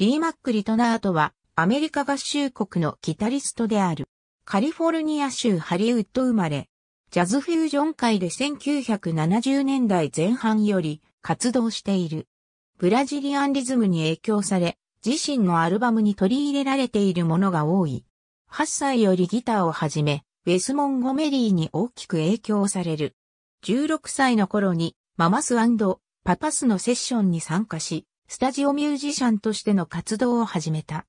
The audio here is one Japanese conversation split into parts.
リー・マック・リトナートはアメリカ合衆国のギタリストである。カリフォルニア州ハリウッド生まれ。ジャズフュージョン界で1970年代前半より活動している。ブラジリアンリズムに影響され、自身のアルバムに取り入れられているものが多い。8歳よりギターをはじめ、ウェスモンゴメリーに大きく影響される。16歳の頃にママスパパスのセッションに参加し、スタジオミュージシャンとしての活動を始めた。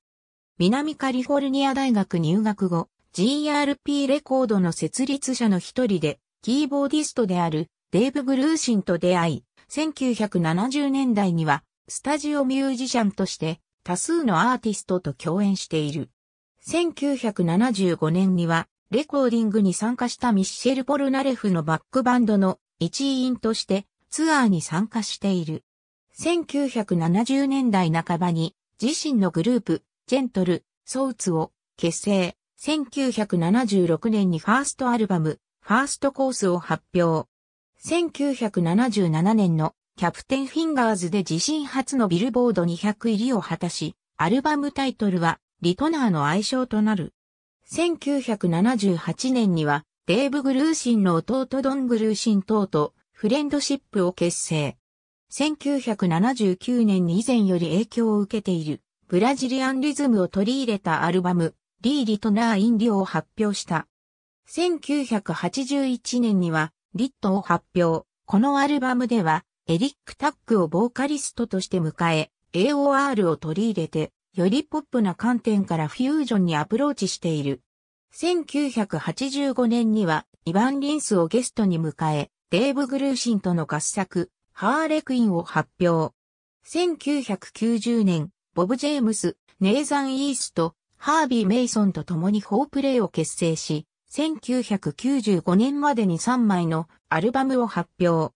南カリフォルニア大学入学後、GRP レコードの設立者の一人で、キーボーディストであるデーブ・グルーシンと出会い、1970年代には、スタジオミュージシャンとして多数のアーティストと共演している。1975年には、レコーディングに参加したミッシェル・ポルナレフのバックバンドの一員としてツアーに参加している。1970年代半ばに自身のグループ、ジェントル、ソウツを結成。1976年にファーストアルバム、ファーストコースを発表。1977年のキャプテンフィンガーズで自身初のビルボード200入りを果たし、アルバムタイトルはリトナーの愛称となる。1978年にはデーブ・グルーシンの弟ドン・グルーシン等とフレンドシップを結成。1979年に以前より影響を受けている、ブラジリアンリズムを取り入れたアルバム、リー・リトナー・イン・リオを発表した。1981年には、リットを発表。このアルバムでは、エリック・タックをボーカリストとして迎え、AOR を取り入れて、よりポップな観点からフュージョンにアプローチしている。1985年には、イヴァン・リンスをゲストに迎え、デーブ・グルーシンとの合作、ハーレクインを発表。1990年、ボブ・ジェームス、ネイザン・イースト、ハービー・メイソンと共にフォープレイを結成し、1995年までに3枚のアルバムを発表。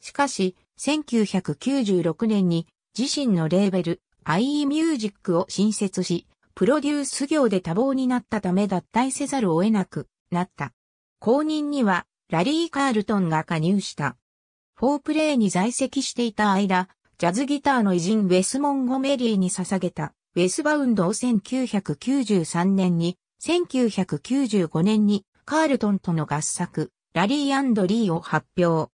しかし、1996年に自身のレーベル IE ミュージックを新設し、プロデュース業で多忙になったため脱退せざるを得なくなった。後任にはラリー・カールトンが加入した。フォープレーに在籍していた間、ジャズギターの偉人ウェス・モンゴメリーに捧げた、ウェスバウンドを1993年に、1995年に、カールトンとの合作、ラリーリーを発表。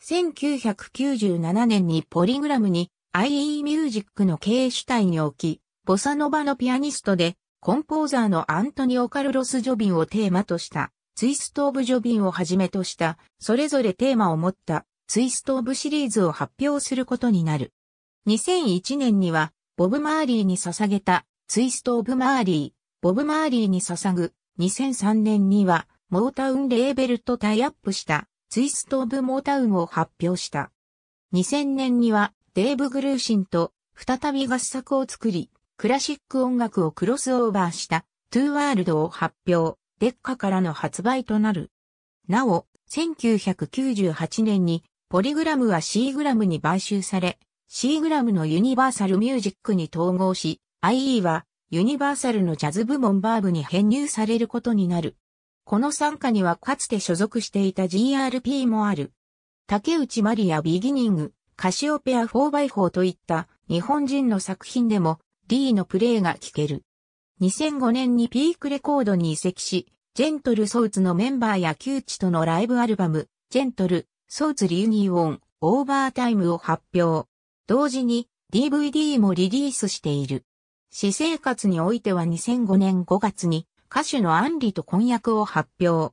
1997年にポリグラムに IE ミュージックの経営主体に置き、ボサノバのピアニストで、コンポーザーのアントニオ・カルロス・ジョビンをテーマとした、ツイスト・オブ・ジョビンをはじめとした、それぞれテーマを持ったツイスト・オブ・シリーズを発表することになる。2001年には、ボブ・マーリーに捧げた、ツイスト・オブ・マーリー、ボブ・マーリーに捧ぐ。2003年には、モータウン・レーベルとタイアップした、ツイスト・オブ・モータウンを発表した。2000年には、デーブ・グルーシンと、再び合作を作り、クラシック音楽をクロスオーバーした、トゥーワールドを発表、デッカからの発売となる。なお、1998年にポリグラムは C グラムに買収され、C グラムのユニバーサルミュージックに統合し、IE はユニバーサルのジャズ部門バーブに編入されることになる。この参加にはかつて所属していた GRP もある。竹内マリア・ビギニング、カシオペア 4x4 といった日本人の作品でも D のプレイが聴ける。2005年にピークレコードに移籍し、ジェントルソウツのメンバーや旧チとのライブアルバム、ジェントル、ソーツリユニオン、オーバータイムを発表。同時に DVD もリリースしている。私生活においては2005年5月に歌手のアンリと婚約を発表。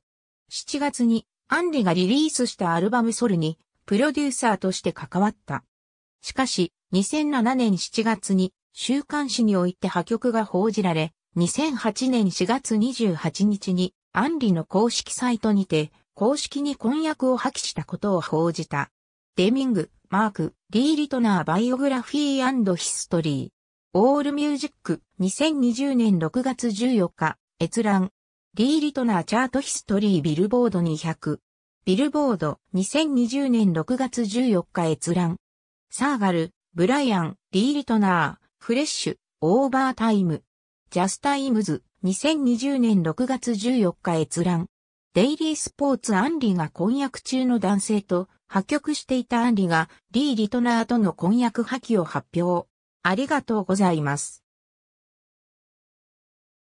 7月にアンリがリリースしたアルバムソルにプロデューサーとして関わった。しかし2007年7月に週刊誌において破局が報じられ、2008年4月28日にアンリの公式サイトにて公式に婚約を破棄したことを報じた。デミング、マーク、リー・リトナー・バイオグラフィーヒストリー。オールミュージック2020年6月14日、閲覧。リー・リトナー・チャート・ヒストリー・ビルボード200。ビルボード2020年6月14日閲覧。サーガル、ブライアン、リー・リトナー、フレッシュ、オーバータイム。ジャスタイムズ2020年6月14日閲覧。デイリースポーツアンリが婚約中の男性と破局していたアンリがリー・リトナーとの婚約破棄を発表。ありがとうございます。